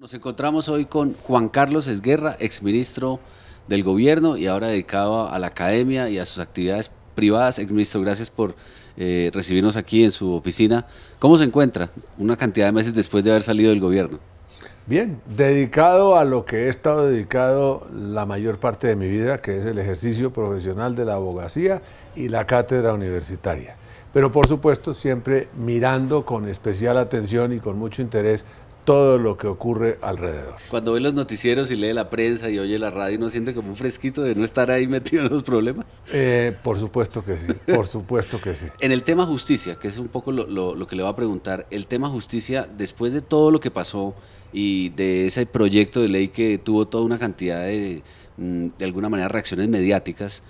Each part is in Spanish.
Nos encontramos hoy con Juan Carlos Esguerra, exministro del gobierno y ahora dedicado a la academia y a sus actividades privadas. Exministro, gracias por eh, recibirnos aquí en su oficina. ¿Cómo se encuentra una cantidad de meses después de haber salido del gobierno? Bien, dedicado a lo que he estado dedicado la mayor parte de mi vida, que es el ejercicio profesional de la abogacía y la cátedra universitaria pero por supuesto siempre mirando con especial atención y con mucho interés todo lo que ocurre alrededor. Cuando ve los noticieros y lee la prensa y oye la radio, ¿no siente como un fresquito de no estar ahí metido en los problemas? Eh, por supuesto que sí, por supuesto que sí. en el tema justicia, que es un poco lo, lo, que le voy a preguntar, el tema justicia, después de todo lo que pasó y de ese proyecto de ley que tuvo toda una cantidad de, mm, de alguna manera, reacciones mediáticas,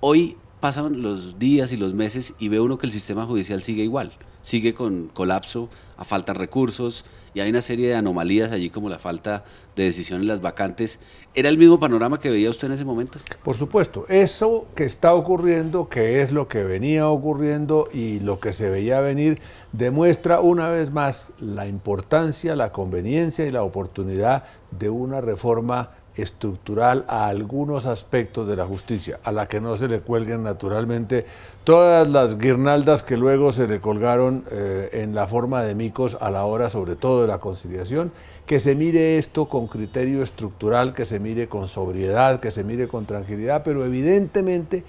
hoy pasan los días y los meses y ve uno que el sistema judicial sigue igual sigue con colapso, a falta de recursos y hay una serie de anomalías allí como la falta de decisión en las vacantes. ¿Era el mismo panorama que veía usted en ese momento? Por supuesto, eso que está ocurriendo, que es lo que venía ocurriendo y lo que se veía venir, demuestra una vez más la importancia, la conveniencia y la oportunidad de una reforma estructural a algunos aspectos de la justicia, a la que no se le cuelguen naturalmente todas las guirnaldas que luego se le colgaron eh, en la forma de micos a la hora sobre todo de la conciliación, que se mire esto con criterio estructural, que se mire con sobriedad, que se mire con tranquilidad, pero evidentemente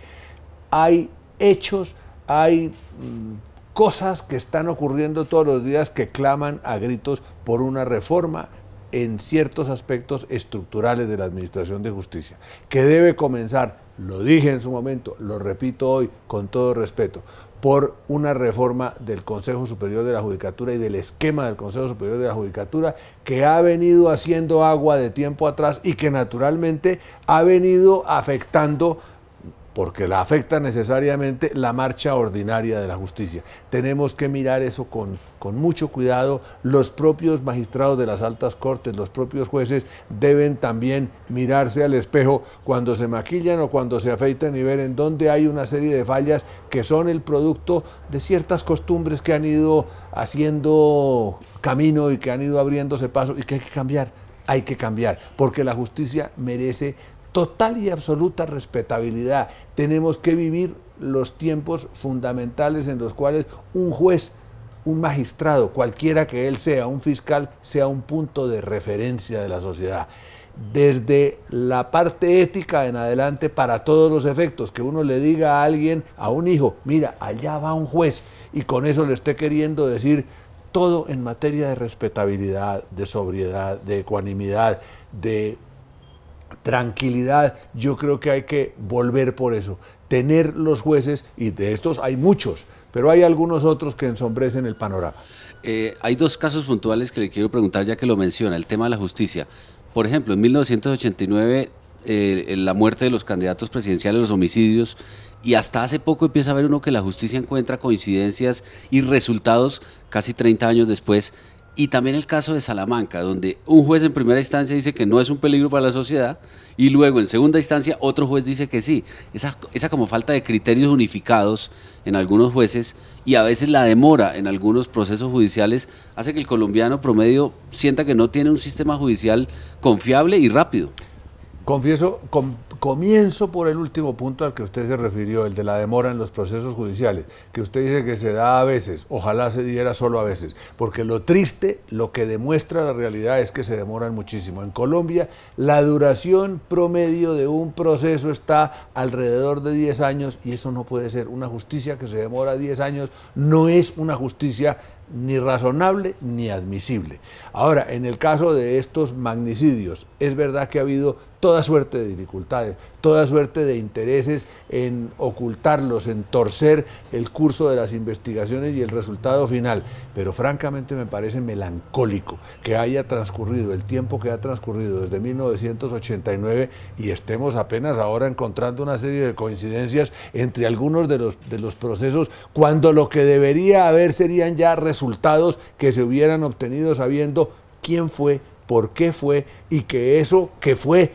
hay hechos, hay mm, cosas que están ocurriendo todos los días que claman a gritos por una reforma en ciertos aspectos estructurales de la Administración de Justicia, que debe comenzar, lo dije en su momento, lo repito hoy con todo respeto, por una reforma del Consejo Superior de la Judicatura y del esquema del Consejo Superior de la Judicatura que ha venido haciendo agua de tiempo atrás y que naturalmente ha venido afectando porque la afecta necesariamente la marcha ordinaria de la justicia. Tenemos que mirar eso con, mucho cuidado. Los propios magistrados de las altas cortes, los propios jueces deben también mirarse al espejo cuando se maquillan o cuando se afeitan y ver en dónde hay una serie de fallas que son el producto de ciertas costumbres que han ido haciendo camino y que han ido abriéndose paso y que hay que cambiar. Hay que cambiar, porque la justicia merece total y absoluta respetabilidad. Tenemos que vivir los tiempos fundamentales en los cuales un juez, un magistrado, cualquiera que él sea, un fiscal, sea un punto de referencia de la sociedad. Desde la parte ética en adelante, para todos los efectos, que uno le diga a alguien, a un hijo, mira, allá va un juez, y con eso le esté queriendo decir, todo en materia de respetabilidad, de sobriedad, de ecuanimidad, de tranquilidad, yo creo que hay que volver por eso. Tener los jueces, y de estos hay muchos, pero hay algunos otros que ensombrecen el panorama. Eh, hay dos casos puntuales que le quiero preguntar ya que lo menciona, el tema de la justicia. Por ejemplo, en 1989 eh, la muerte de los candidatos presidenciales, los homicidios, y hasta hace poco empieza a ver uno que la justicia encuentra coincidencias y resultados casi 30 años después y también el caso de Salamanca, donde un juez en primera instancia dice que no es un peligro para la sociedad y luego en segunda instancia otro juez dice que sí. Esa, esa como falta de criterios unificados en algunos jueces y a veces la demora en algunos procesos judiciales hace que el colombiano promedio sienta que no tiene un sistema judicial confiable y rápido. Confieso, Comienzo por el último punto al que usted se refirió, el de la demora en los procesos judiciales, que usted dice que se da a veces, ojalá se diera solo a veces, porque lo triste, lo que demuestra la realidad es que se demoran muchísimo. En Colombia, la duración promedio de un proceso está alrededor de 10 años y eso no puede ser. Una justicia que se demora 10 años no es una justicia ni razonable ni admisible. Ahora, en el caso de estos magnicidios, es verdad que ha habido toda suerte de dificultades, toda suerte de intereses en ocultarlos, en torcer el curso de las investigaciones y el resultado final. Pero francamente me parece melancólico que haya transcurrido el tiempo que ha transcurrido desde 1989 y estemos apenas ahora encontrando una serie de coincidencias entre algunos de los, de los procesos cuando lo que debería haber serían ya resultados que se hubieran obtenido sabiendo quién fue, por qué fue y que eso que fue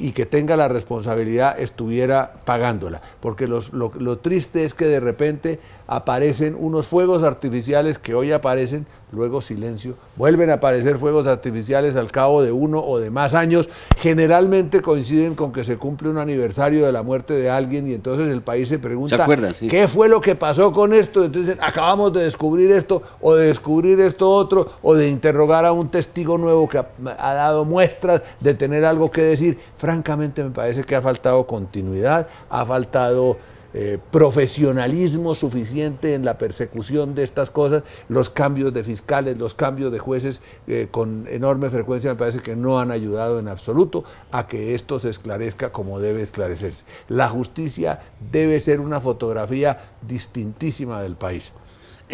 y que tenga la responsabilidad estuviera pagándola. Porque lo, triste es que de repente aparecen unos fuegos artificiales que hoy aparecen, luego silencio, vuelven a aparecer fuegos artificiales al cabo de uno o de más años, generalmente coinciden con que se cumple un aniversario de la muerte de alguien y entonces el país se pregunta, ¿qué fue lo que pasó con esto? Entonces acabamos de descubrir esto o de descubrir esto otro o de interrogar a un testigo nuevo que ha dado muestras de tener algo que decir francamente me parece que ha faltado continuidad, ha faltado eh, profesionalismo suficiente en la persecución de estas cosas, los cambios de fiscales, los cambios de jueces eh, con enorme frecuencia me parece que no han ayudado en absoluto a que esto se esclarezca como debe esclarecerse. La justicia debe ser una fotografía distintísima del país.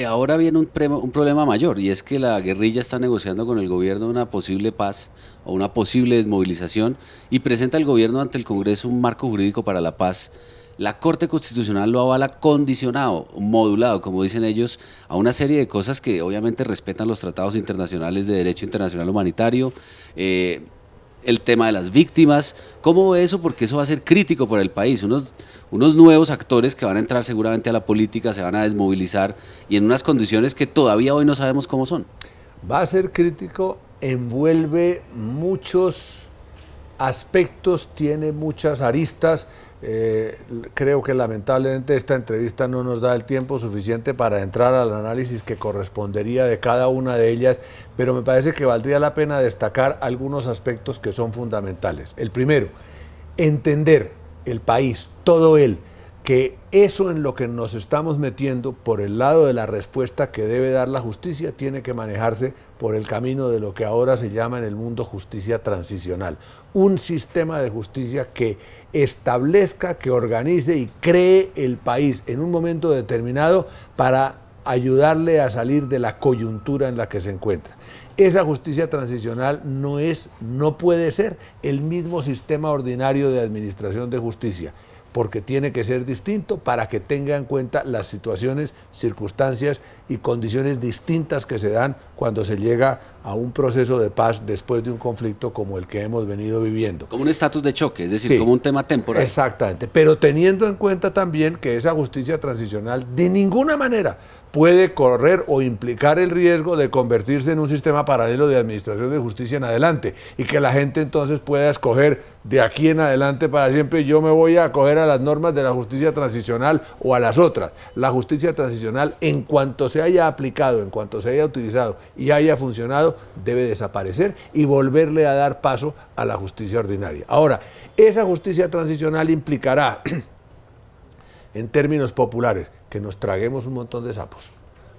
Ahora viene un, un, problema mayor y es que la guerrilla está negociando con el gobierno una posible paz o una posible desmovilización y presenta el gobierno ante el Congreso un marco jurídico para la paz. La Corte Constitucional lo avala condicionado, modulado, como dicen ellos, a una serie de cosas que obviamente respetan los tratados internacionales de derecho internacional humanitario, eh, el tema de las víctimas. ¿Cómo eso? Porque eso va a ser crítico para el país. Unos, unos nuevos actores que van a entrar seguramente a la política se van a desmovilizar y en unas condiciones que todavía hoy no sabemos cómo son. Va a ser crítico, envuelve muchos aspectos, tiene muchas aristas eh, creo que lamentablemente esta entrevista no nos da el tiempo suficiente para entrar al análisis que correspondería de cada una de ellas, pero me parece que valdría la pena destacar algunos aspectos que son fundamentales. El primero, entender el país, todo él, que eso en lo que nos estamos metiendo por el lado de la respuesta que debe dar la justicia tiene que manejarse por el camino de lo que ahora se llama en el mundo justicia transicional. Un sistema de justicia que establezca, que organice y cree el país en un momento determinado para ayudarle a salir de la coyuntura en la que se encuentra. Esa justicia transicional no es, no puede ser el mismo sistema ordinario de administración de justicia porque tiene que ser distinto para que tenga en cuenta las situaciones, circunstancias y condiciones distintas que se dan cuando se llega a a un proceso de paz después de un conflicto como el que hemos venido viviendo. Como un estatus de choque, es decir, como un tema temporal. Exactamente, pero teniendo en cuenta también que esa justicia transicional de ninguna manera puede correr o implicar el riesgo de convertirse en un sistema paralelo de administración de justicia en adelante y que la gente entonces pueda escoger de aquí en adelante para siempre yo me voy a acoger a las normas de la justicia transicional o a las otras. La justicia transicional en cuanto se haya aplicado, en cuanto se haya utilizado y haya funcionado, debe desaparecer y volverle a dar paso a la justicia ordinaria. Ahora, esa justicia transicional implicará, en términos populares, que nos traguemos un montón de sapos.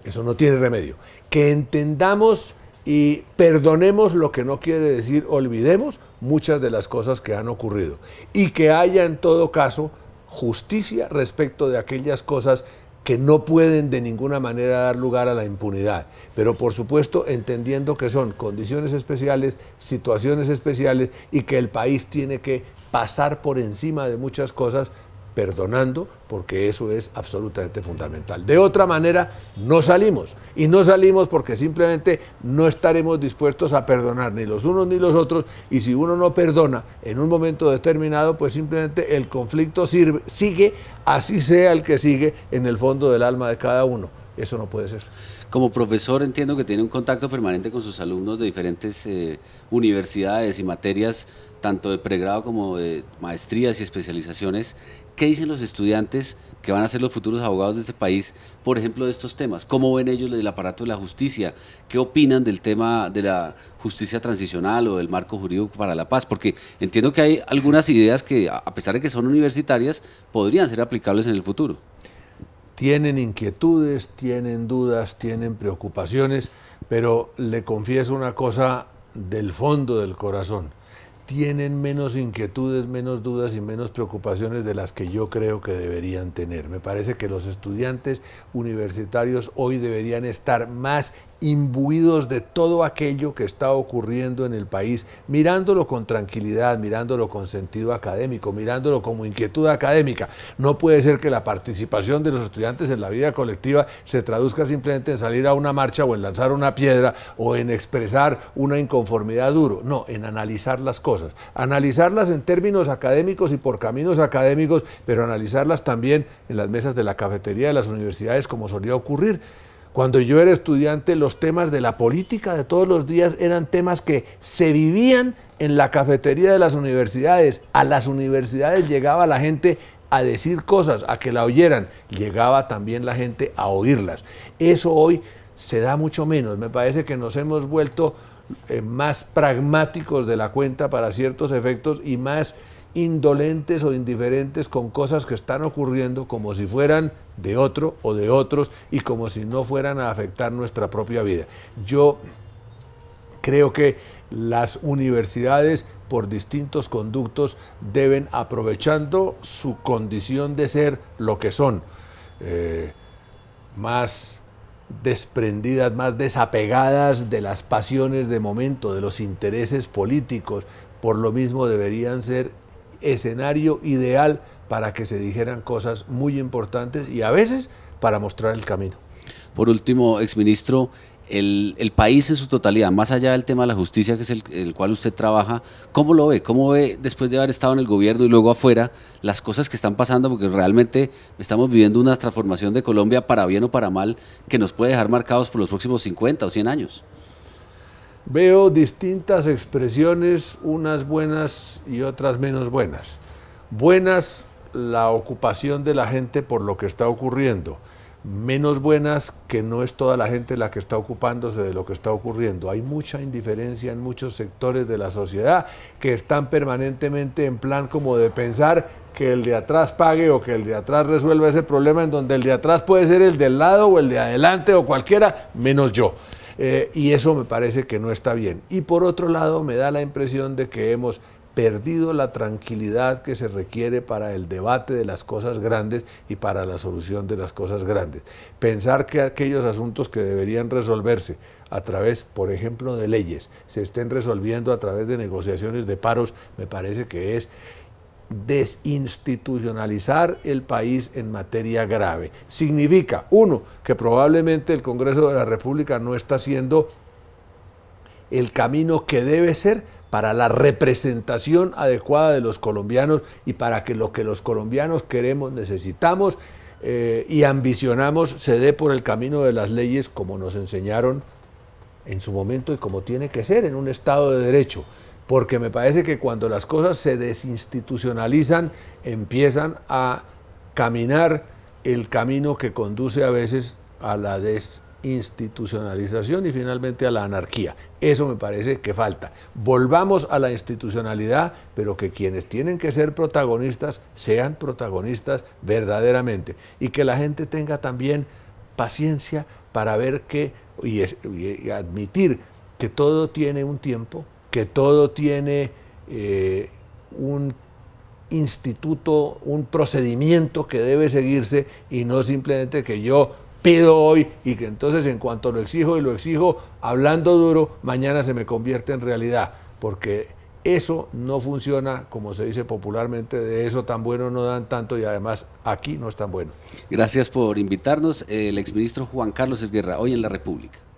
Eso no tiene remedio. Que entendamos y perdonemos lo que no quiere decir olvidemos muchas de las cosas que han ocurrido. Y que haya en todo caso justicia respecto de aquellas cosas que no pueden de ninguna manera dar lugar a la impunidad, pero por supuesto entendiendo que son condiciones especiales, situaciones especiales y que el país tiene que pasar por encima de muchas cosas perdonando, porque eso es absolutamente fundamental. De otra manera, no salimos. Y no salimos porque simplemente no estaremos dispuestos a perdonar ni los unos ni los otros. Y si uno no perdona en un momento determinado, pues simplemente el conflicto sigue, así sea el que sigue en el fondo del alma de cada uno. Eso no puede ser. Como profesor entiendo que tiene un contacto permanente con sus alumnos de diferentes eh, universidades y materias tanto de pregrado como de maestrías y especializaciones, ¿qué dicen los estudiantes que van a ser los futuros abogados de este país, por ejemplo, de estos temas? ¿Cómo ven ellos el aparato de la justicia? ¿Qué opinan del tema de la justicia transicional o del marco jurídico para la paz? Porque entiendo que hay algunas ideas que, a pesar de que son universitarias, podrían ser aplicables en el futuro. Tienen inquietudes, tienen dudas, tienen preocupaciones, pero le confieso una cosa del fondo del corazón tienen menos inquietudes, menos dudas y menos preocupaciones de las que yo creo que deberían tener. Me parece que los estudiantes universitarios hoy deberían estar más imbuidos de todo aquello que está ocurriendo en el país, mirándolo con tranquilidad, mirándolo con sentido académico, mirándolo como inquietud académica. No puede ser que la participación de los estudiantes en la vida colectiva se traduzca simplemente en salir a una marcha o en lanzar una piedra o en expresar una inconformidad duro, no, en analizar las cosas, analizarlas en términos académicos y por caminos académicos, pero analizarlas también en las mesas de la cafetería de las universidades como solía ocurrir. Cuando yo era estudiante, los temas de la política de todos los días eran temas que se vivían en la cafetería de las universidades. A las universidades llegaba la gente a decir cosas, a que la oyeran. Llegaba también la gente a oírlas. Eso hoy se da mucho menos. Me parece que nos hemos vuelto eh, más pragmáticos de la cuenta para ciertos efectos y más indolentes o indiferentes con cosas que están ocurriendo como si fueran de otro o de otros y como si no fueran a afectar nuestra propia vida. Yo creo que las universidades por distintos conductos deben, aprovechando su condición de ser lo que son, eh, más desprendidas, más desapegadas de las pasiones de momento, de los intereses políticos, por lo mismo deberían ser escenario ideal para que se dijeran cosas muy importantes y a veces para mostrar el camino. Por último, ex ministro el país en su totalidad, más allá del tema de la justicia, que es el, el, cual usted trabaja, ¿cómo lo ve? ¿Cómo ve después de haber estado en el gobierno y luego afuera las cosas que están pasando? Porque realmente estamos viviendo una transformación de Colombia para bien o para mal que nos puede dejar marcados por los próximos 50 o 100 años. Veo distintas expresiones, unas buenas y otras menos buenas. Buenas la ocupación de la gente por lo que está ocurriendo. Menos buenas que no es toda la gente la que está ocupándose de lo que está ocurriendo. Hay mucha indiferencia en muchos sectores de la sociedad que están permanentemente en plan como de pensar que el de atrás pague o que el de atrás resuelva ese problema en donde el de atrás puede ser el del lado o el de adelante o cualquiera, menos yo. Eh, y eso me parece que no está bien. Y por otro lado, me da la impresión de que hemos perdido la tranquilidad que se requiere para el debate de las cosas grandes y para la solución de las cosas grandes. Pensar que aquellos asuntos que deberían resolverse a través, por ejemplo, de leyes, se estén resolviendo a través de negociaciones de paros, me parece que es desinstitucionalizar el país en materia grave. Significa, uno, que probablemente el Congreso de la República no está haciendo el camino que debe ser para la representación adecuada de los colombianos y para que lo que los colombianos queremos, necesitamos eh, y ambicionamos se dé por el camino de las leyes como nos enseñaron en su momento y como tiene que ser en un Estado de Derecho porque me parece que cuando las cosas se desinstitucionalizan, empiezan a caminar el camino que conduce a veces a la desinstitucionalización y finalmente a la anarquía. Eso me parece que falta. Volvamos a la institucionalidad, pero que quienes tienen que ser protagonistas sean protagonistas verdaderamente y que la gente tenga también paciencia para ver que y, admitir que todo tiene un tiempo que todo tiene eh, un instituto, un procedimiento que debe seguirse y no simplemente que yo pido hoy y que entonces en cuanto lo exijo y lo exijo hablando duro, mañana se me convierte en realidad, porque eso no funciona, como se dice popularmente, de eso tan bueno no dan tanto y además aquí no es tan bueno. Gracias por invitarnos, el exministro Juan Carlos Esguerra, hoy en la República.